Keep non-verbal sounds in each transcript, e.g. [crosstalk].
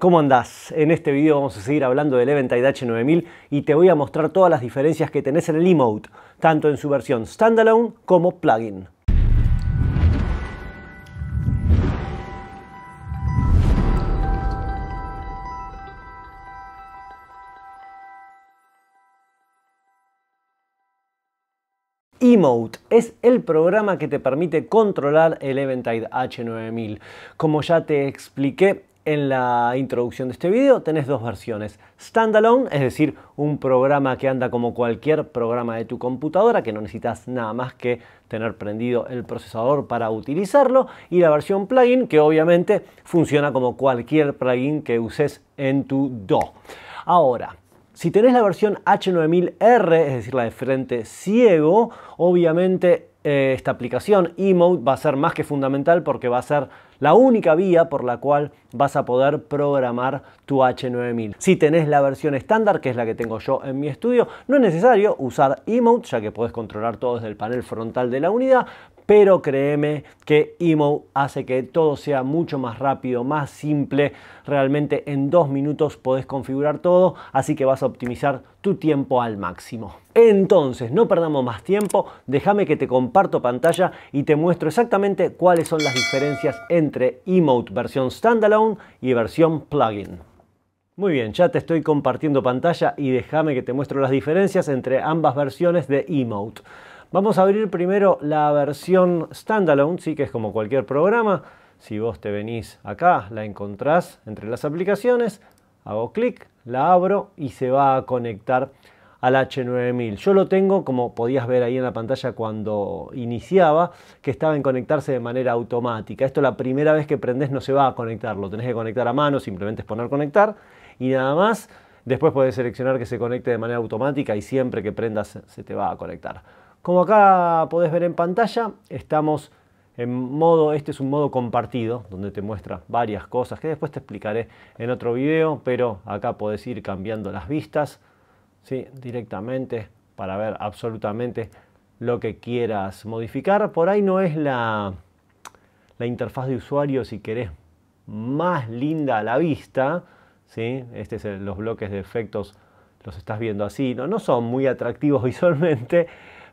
¿Cómo andás? En este video vamos a seguir hablando del Eventide H9000 y te voy a mostrar todas las diferencias que tenés en el emote, tanto en su versión standalone como plugin. Emote es el programa que te permite controlar el Eventide H9000. Como ya te expliqué, en la introducción de este video, tenés dos versiones. Standalone, es decir, un programa que anda como cualquier programa de tu computadora, que no necesitas nada más que tener prendido el procesador para utilizarlo. Y la versión plugin, que obviamente funciona como cualquier plugin que uses en tu DO. Ahora, si tenés la versión H9000R, es decir, la de frente ciego, obviamente eh, esta aplicación emote va a ser más que fundamental porque va a ser la única vía por la cual vas a poder programar tu H9000. Si tenés la versión estándar, que es la que tengo yo en mi estudio, no es necesario usar emote, ya que podés controlar todo desde el panel frontal de la unidad, pero créeme que emote hace que todo sea mucho más rápido, más simple. Realmente en dos minutos podés configurar todo, así que vas a optimizar tu tiempo al máximo. Entonces, no perdamos más tiempo, déjame que te comparto pantalla y te muestro exactamente cuáles son las diferencias entre Emote versión standalone y versión plugin. Muy bien, ya te estoy compartiendo pantalla y déjame que te muestro las diferencias entre ambas versiones de Emote. Vamos a abrir primero la versión standalone, sí que es como cualquier programa. Si vos te venís acá, la encontrás entre las aplicaciones, hago clic, la abro y se va a conectar al H9000. Yo lo tengo, como podías ver ahí en la pantalla cuando iniciaba, que estaba en conectarse de manera automática. Esto la primera vez que prendes no se va a conectar, lo tenés que conectar a mano, simplemente es poner conectar y nada más. Después podés seleccionar que se conecte de manera automática y siempre que prendas se te va a conectar. Como acá podés ver en pantalla, estamos en modo, este es un modo compartido, donde te muestra varias cosas que después te explicaré en otro video, pero acá podés ir cambiando las vistas, directamente para ver absolutamente lo que quieras modificar. Por ahí no es la, la interfaz de usuario, si querés, más linda a la vista. ¿sí? Este es los bloques de efectos, los estás viendo así. No, no son muy atractivos [laughs] visualmente,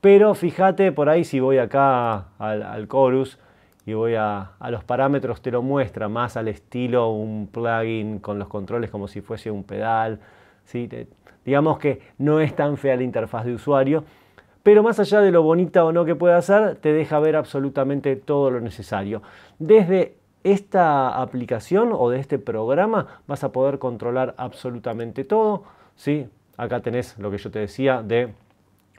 pero fíjate por ahí si voy acá al, chorus y voy a, a, los parámetros, te lo muestra más al estilo un plugin con los controles como si fuese un pedal. Digamos que no es tan fea la interfaz de usuario, pero más allá de lo bonita o no que pueda ser, te deja ver absolutamente todo lo necesario. Desde esta aplicación o de este programa vas a poder controlar absolutamente todo. ¿sí? Acá tenés lo que yo te decía de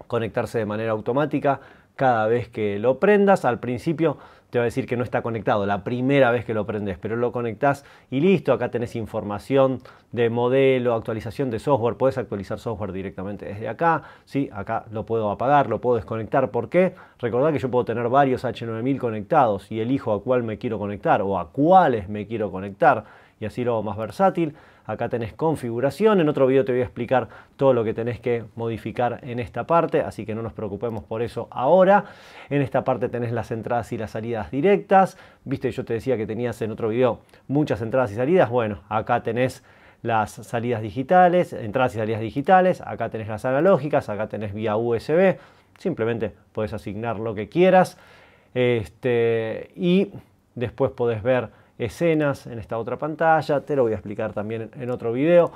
conectarse de manera automática cada vez que lo prendas. Al principio te va a decir que no está conectado la primera vez que lo prendes, pero lo conectás y listo, acá tenés información de modelo, actualización de software, puedes actualizar software directamente desde acá, ¿sí? acá lo puedo apagar, lo puedo desconectar, ¿por qué? Recordad que yo puedo tener varios H9000 conectados y elijo a cuál me quiero conectar o a cuáles me quiero conectar y así lo hago más versátil acá tenés configuración, en otro video te voy a explicar todo lo que tenés que modificar en esta parte, así que no nos preocupemos por eso ahora. En esta parte tenés las entradas y las salidas directas, viste yo te decía que tenías en otro video muchas entradas y salidas, bueno, acá tenés las salidas digitales, entradas y salidas digitales, acá tenés las analógicas, acá tenés vía USB, simplemente puedes asignar lo que quieras este, y después podés ver escenas en esta otra pantalla, te lo voy a explicar también en otro video.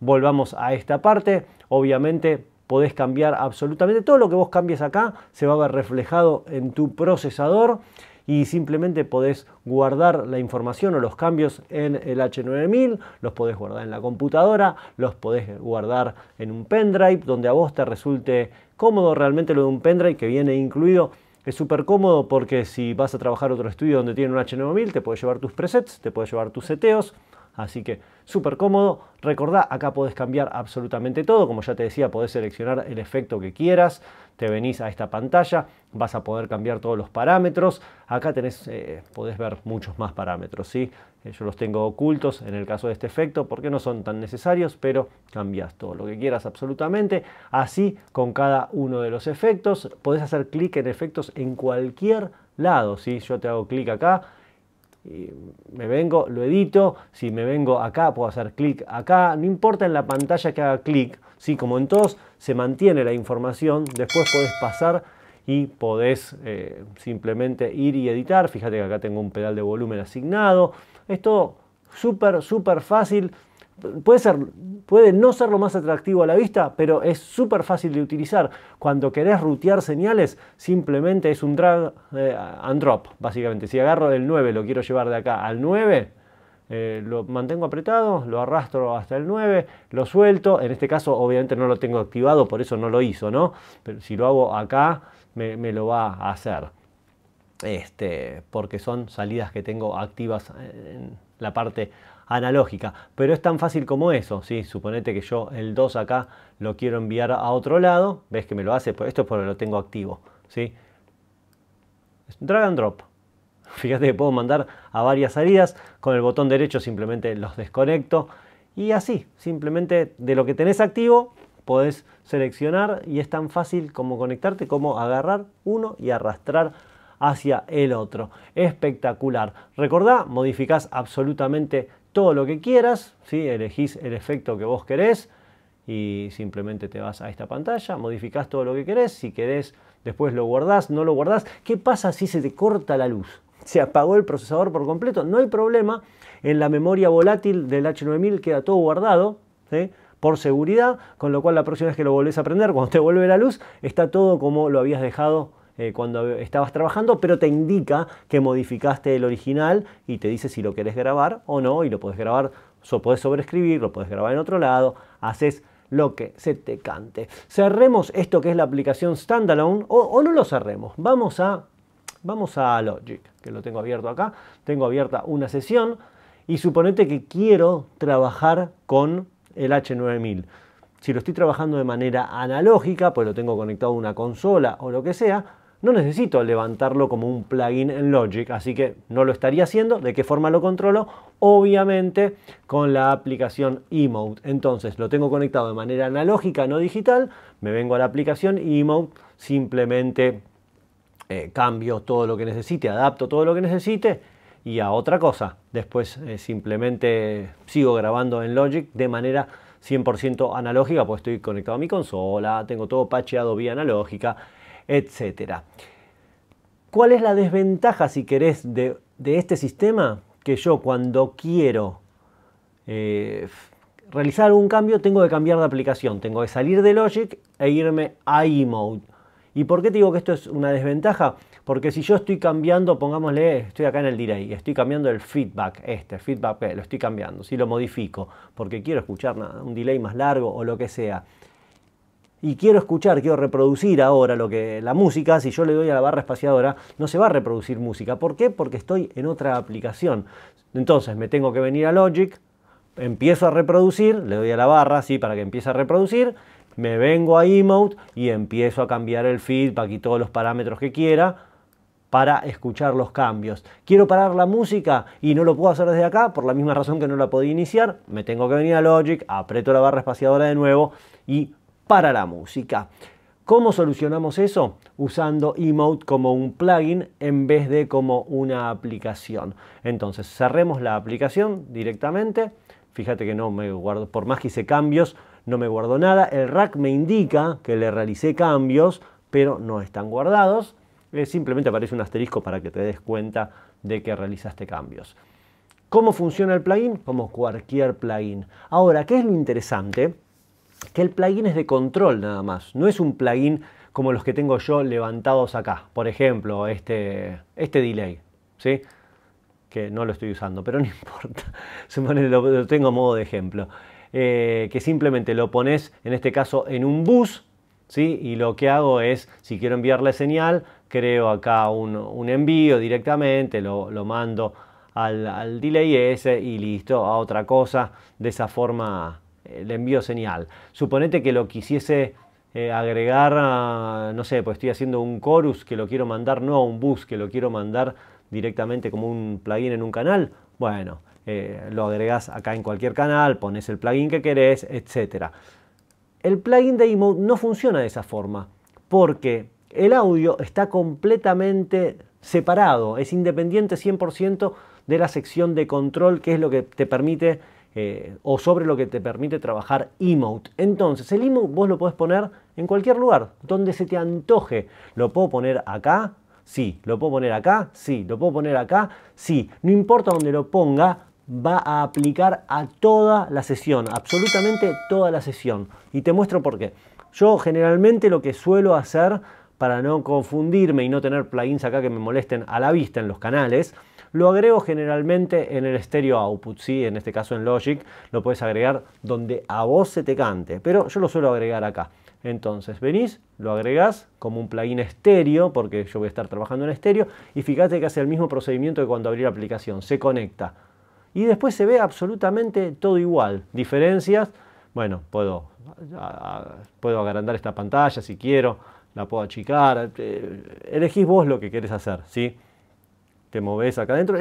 Volvamos a esta parte, obviamente podés cambiar absolutamente todo lo que vos cambies acá, se va a ver reflejado en tu procesador y simplemente podés guardar la información o los cambios en el H9000, los podés guardar en la computadora, los podés guardar en un pendrive, donde a vos te resulte cómodo realmente lo de un pendrive que viene incluido es súper cómodo porque si vas a trabajar otro estudio donde tiene un H9000, te puedes llevar tus presets, te puedes llevar tus seteos. Así que súper cómodo. Recordá, acá podés cambiar absolutamente todo. Como ya te decía, podés seleccionar el efecto que quieras. Te venís a esta pantalla, vas a poder cambiar todos los parámetros. Acá tenés, eh, podés ver muchos más parámetros. ¿sí? Eh, yo los tengo ocultos en el caso de este efecto porque no son tan necesarios, pero cambias todo lo que quieras absolutamente. Así con cada uno de los efectos, podés hacer clic en efectos en cualquier lado. Si yo te hago clic acá, y me vengo, lo edito, si me vengo acá puedo hacer clic acá, no importa en la pantalla que haga clic, ¿sí? como en todos se mantiene la información, después podés pasar y podés eh, simplemente ir y editar, fíjate que acá tengo un pedal de volumen asignado, esto todo súper, súper fácil. Puede, ser, puede no ser lo más atractivo a la vista, pero es súper fácil de utilizar. Cuando querés rutear señales, simplemente es un drag eh, and drop, básicamente. Si agarro el 9, lo quiero llevar de acá al 9, eh, lo mantengo apretado, lo arrastro hasta el 9, lo suelto, en este caso obviamente no lo tengo activado, por eso no lo hizo, ¿no? Pero si lo hago acá, me lo va a hacer este, porque son salidas que tengo activas en la parte analógica. Pero es tan fácil como eso, Suponete que yo el 2 acá lo quiero enviar a otro lado, ves que me lo hace, pues esto es porque lo tengo activo, ¿sí? Drag and drop. [laughs] Fíjate que puedo mandar a varias salidas, con el botón derecho simplemente los desconecto y así, simplemente de lo que tenés activo podés seleccionar y es tan fácil como conectarte como agarrar uno y arrastrar hacia el otro. Espectacular. Recordá, modificás absolutamente todo lo que quieras, si elegís el efecto que vos querés y simplemente te vas a esta pantalla, modificás todo lo que querés, si querés después lo guardás, no lo guardás. ¿Qué pasa si se te corta la luz? Se apagó el procesador por completo, no hay problema, en la memoria volátil del H9000 queda todo guardado, por seguridad, con lo cual la próxima vez que lo volvés a prender, cuando te vuelve la luz, está todo como lo habías dejado eh, cuando estabas trabajando, pero te indica que modificaste el original y te dice si lo querés grabar o no, y lo puedes grabar, puedes podés sobreescribir, lo puedes grabar en otro lado, haces lo que se te cante. Cerremos esto que es la aplicación standalone o, o no lo cerremos. Vamos a, vamos a Logic, que lo tengo abierto acá. Tengo abierta una sesión y suponete que quiero trabajar con el H9000. Si lo estoy trabajando de manera analógica, pues lo tengo conectado a una consola o lo que sea, no necesito levantarlo como un plugin en Logic, así que no lo estaría haciendo. ¿De qué forma lo controlo? Obviamente con la aplicación Emote. Entonces lo tengo conectado de manera analógica, no digital. Me vengo a la aplicación Emote, simplemente eh, cambio todo lo que necesite, adapto todo lo que necesite y a otra cosa. Después eh, simplemente sigo grabando en Logic de manera 100% analógica, pues estoy conectado a mi consola, tengo todo pacheado vía analógica etcétera ¿Cuál es la desventaja, si querés, de, este sistema? Que yo cuando quiero eh, realizar algún cambio tengo que cambiar de aplicación, tengo que salir de Logic e irme a emote ¿Y por qué te digo que esto es una desventaja? Porque si yo estoy cambiando, pongámosle, estoy acá en el delay, estoy cambiando el feedback, este, feedback, eh, lo estoy cambiando, si lo modifico, porque quiero escuchar un delay más largo o lo que sea y quiero escuchar, quiero reproducir ahora lo que la música, si yo le doy a la barra espaciadora, no se va a reproducir música. ¿Por qué? Porque estoy en otra aplicación. Entonces me tengo que venir a Logic, empiezo a reproducir, le doy a la barra así para que empiece a reproducir, me vengo a Emote y empiezo a cambiar el feedback y todos los parámetros que quiera para escuchar los cambios. Quiero parar la música y no lo puedo hacer desde acá por la misma razón que no la podía iniciar. Me tengo que venir a Logic, aprieto la barra espaciadora de nuevo y para la música. ¿Cómo solucionamos eso? Usando Emote como un plugin en vez de como una aplicación. Entonces cerremos la aplicación directamente. Fíjate que no me guardo, por más que hice cambios, no me guardo nada. El rack me indica que le realicé cambios, pero no están guardados. Eh, simplemente aparece un asterisco para que te des cuenta de que realizaste cambios. ¿Cómo funciona el plugin? Como cualquier plugin. Ahora, ¿qué es lo interesante? que el plugin es de control nada más, no es un plugin como los que tengo yo levantados acá. Por ejemplo, este, este delay, ¿sí? que no lo estoy usando, pero no [laughs] importa, lo, tengo a modo de ejemplo. Eh, que simplemente lo pones, en este caso, en un bus, ¿sí? y lo que hago es, si quiero enviarle señal, creo acá un, envío directamente, lo, mando al, al delay ese y listo, a otra cosa. De esa forma eh, le envío señal. Suponete que lo quisiese eh, agregar, no sé, pues estoy haciendo un chorus que lo quiero mandar no a un bus, que lo quiero mandar directamente como un plugin en un canal. Bueno, eh, lo agregas acá en cualquier canal, pones el plugin que querés, etc. El plugin de emote no funciona de esa forma porque el audio está completamente separado, es independiente 100% de la sección de control que es lo que te permite eh, o sobre lo que te permite trabajar emote. Entonces, el emote vos lo podés poner en cualquier lugar, donde se te antoje. Lo puedo poner acá, sí. Lo puedo poner acá, sí. Lo puedo poner acá, sí. No importa dónde lo ponga, va a aplicar a toda la sesión, absolutamente toda la sesión. Y te muestro por qué. Yo generalmente lo que suelo hacer para no confundirme y no tener plugins acá que me molesten a la vista en los canales, lo agrego generalmente en el estéreo output, ¿sí? en este caso en Logic lo puedes agregar donde a vos se te cante, pero yo lo suelo agregar acá. Entonces venís, lo agregás como un plugin estéreo, porque yo voy a estar trabajando en estéreo, y fíjate que hace el mismo procedimiento que cuando abrí la aplicación, se conecta. Y después se ve absolutamente todo igual. Diferencias, bueno, puedo, puedo agrandar esta pantalla si quiero, la puedo achicar, eh, elegís vos lo que querés hacer, ¿sí? te moves acá adentro.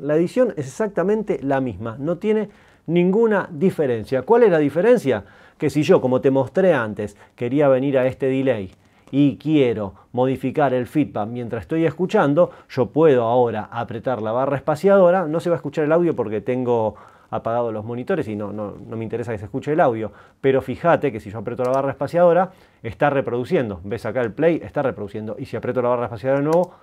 La edición es exactamente la misma, no tiene ninguna diferencia. ¿Cuál es la diferencia? Que si yo, como te mostré antes, quería venir a este delay y quiero modificar el feedback mientras estoy escuchando, yo puedo ahora apretar la barra espaciadora, no se va a escuchar el audio porque tengo apagados los monitores y no, no, no, me interesa que se escuche el audio, pero fíjate que si yo aprieto la barra espaciadora, está reproduciendo, ves acá el play, está reproduciendo, y si aprieto la barra espaciadora de nuevo,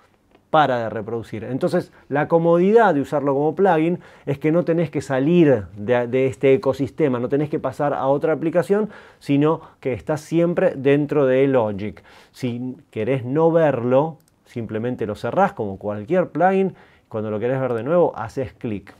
para de reproducir. Entonces, la comodidad de usarlo como plugin es que no tenés que salir de, este ecosistema, no tenés que pasar a otra aplicación, sino que estás siempre dentro de Logic. Si querés no verlo, simplemente lo cerrás como cualquier plugin. Cuando lo querés ver de nuevo, haces clic.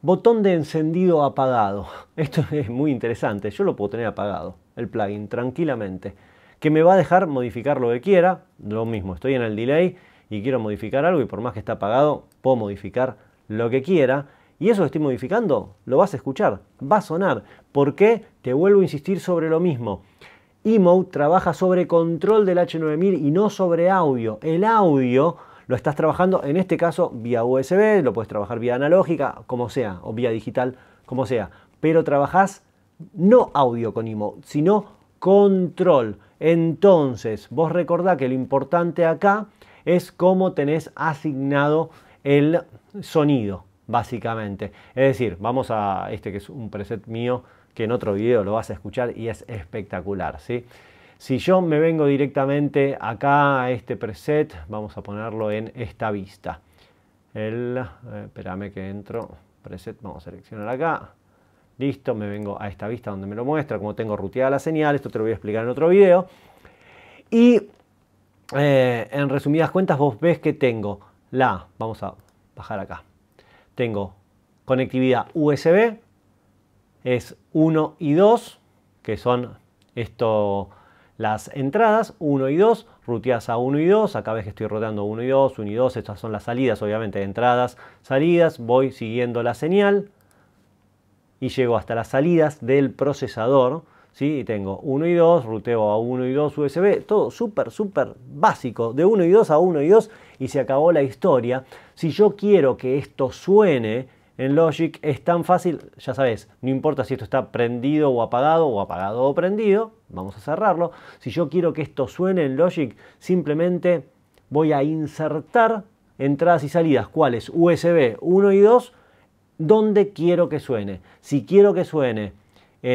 Botón de encendido apagado. [laughs] Esto es muy interesante. Yo lo puedo tener apagado, el plugin, tranquilamente que me va a dejar modificar lo que quiera. Lo mismo, estoy en el delay y quiero modificar algo y por más que está apagado, puedo modificar lo que quiera. Y eso que estoy modificando lo vas a escuchar, va a sonar. ¿Por qué? Te vuelvo a insistir sobre lo mismo. Emote trabaja sobre control del H9000 y no sobre audio. El audio lo estás trabajando en este caso vía USB, lo puedes trabajar vía analógica, como sea, o vía digital, como sea. Pero trabajás no audio con Emote, sino control. Entonces, vos recordá que lo importante acá es cómo tenés asignado el sonido, básicamente. Es decir, vamos a este que es un preset mío que en otro video lo vas a escuchar y es espectacular, ¿sí? Si yo me vengo directamente acá a este preset, vamos a ponerlo en esta vista. El, eh, espérame que entro, preset, vamos a seleccionar acá, Listo, me vengo a esta vista donde me lo muestra, como tengo ruteada la señal, esto te lo voy a explicar en otro video. Y eh, en resumidas cuentas vos ves que tengo la, vamos a bajar acá, tengo conectividad USB, es 1 y 2, que son esto, las entradas 1 y 2, ruteadas a 1 y 2, acá ves que estoy rotando 1 y 2, 1 y 2, estas son las salidas obviamente, entradas, salidas, voy siguiendo la señal, y llego hasta las salidas del procesador. ¿sí? Y tengo 1 y 2, ruteo a 1 y 2 USB, todo súper, súper básico, de 1 y 2 a 1 y 2 y se acabó la historia. Si yo quiero que esto suene en Logic, es tan fácil, ya sabes, no importa si esto está prendido o apagado o apagado o prendido, vamos a cerrarlo. Si yo quiero que esto suene en Logic, simplemente voy a insertar entradas y salidas, ¿cuáles? USB 1 y 2 dónde quiero que suene. Si quiero que suene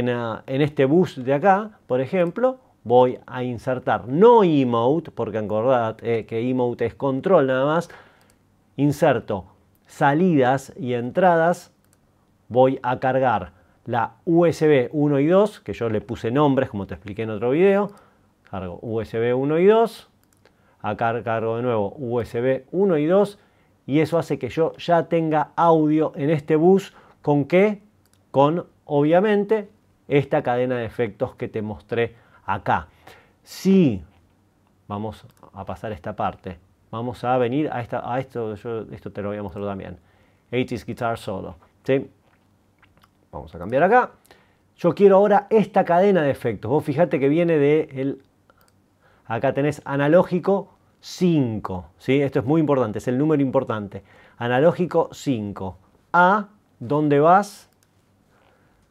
ah, en, este bus de acá, por ejemplo, voy a insertar no emote, porque acordad que emote es control nada más, inserto salidas y entradas, voy a cargar la USB 1 y 2, que yo le puse nombres como te expliqué en otro video, cargo USB 1 y 2, acá cargo de nuevo USB 1 y 2 y eso hace que yo ya tenga audio en este bus con qué? Con obviamente esta cadena de efectos que te mostré acá. Si vamos a pasar esta parte, vamos a venir a, esta, a esto, yo, esto te lo voy a mostrar también. 80s Guitar Solo. ¿sí? Vamos a cambiar acá. Yo quiero ahora esta cadena de efectos. Vos fijate que viene de él Acá tenés analógico 5. ¿sí? Esto es muy importante, es el número importante. Analógico 5. A, ¿dónde vas?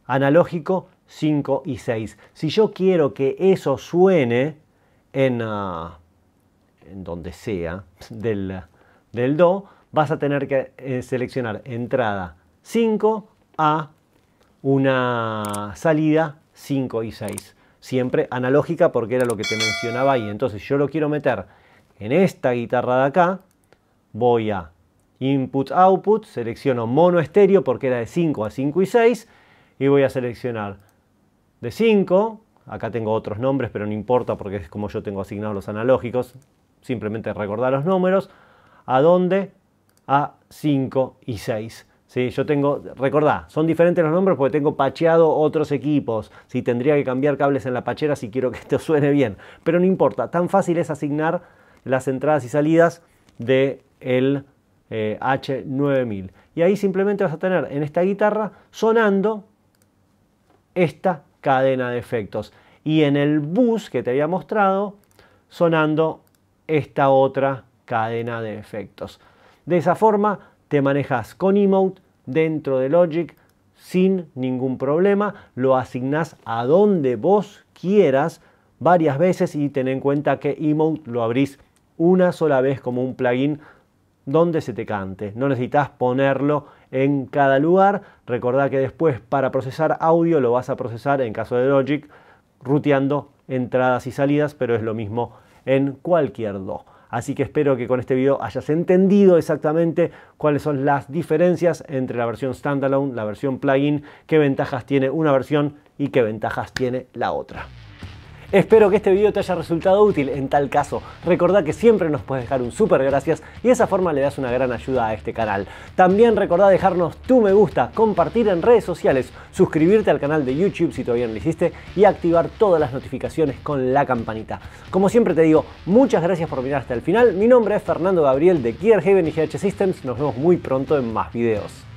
Analógico 5 y 6. Si yo quiero que eso suene en, ah, donde sea [laughs] del, del, Do, vas a tener que eh, seleccionar entrada 5 a una salida 5 y 6. Siempre analógica porque era lo que te mencionaba ahí. Entonces yo lo quiero meter en esta guitarra de acá, voy a input output, selecciono mono estéreo porque era de 5 a 5 y 6 y voy a seleccionar de 5, acá tengo otros nombres pero no importa porque es como yo tengo asignados los analógicos, simplemente recordar los números, a dónde a 5 y 6. si Yo tengo, recordá, son diferentes los nombres porque tengo pacheado otros equipos. Si Tendría que cambiar cables en la pachera si quiero que esto suene bien. Pero no importa, tan fácil es asignar las entradas y salidas del de el eh, H9000. Y ahí simplemente vas a tener en esta guitarra sonando esta cadena de efectos. Y en el bus que te había mostrado, sonando esta otra cadena de efectos. De esa forma te manejas con emote dentro de Logic sin ningún problema, lo asignás a donde vos quieras varias veces y ten en cuenta que emote lo abrís una sola vez como un plugin donde se te cante. No necesitas ponerlo en cada lugar. Recordá que después para procesar audio lo vas a procesar en caso de Logic ruteando entradas y salidas, pero es lo mismo en cualquier DO. Así que espero que con este video hayas entendido exactamente cuáles son las diferencias entre la versión standalone, la versión plugin, qué ventajas tiene una versión y qué ventajas tiene la otra. Espero que este video te haya resultado útil. En tal caso, recordá que siempre nos puedes dejar un super gracias y de esa forma le das una gran ayuda a este canal. También recordá dejarnos tu me gusta, compartir en redes sociales, suscribirte al canal de YouTube si todavía no lo hiciste y activar todas las notificaciones con la campanita. Como siempre te digo, muchas gracias por mirar hasta el final. Mi nombre es Fernando Gabriel de Gear Heaven y GH Systems. Nos vemos muy pronto en más videos.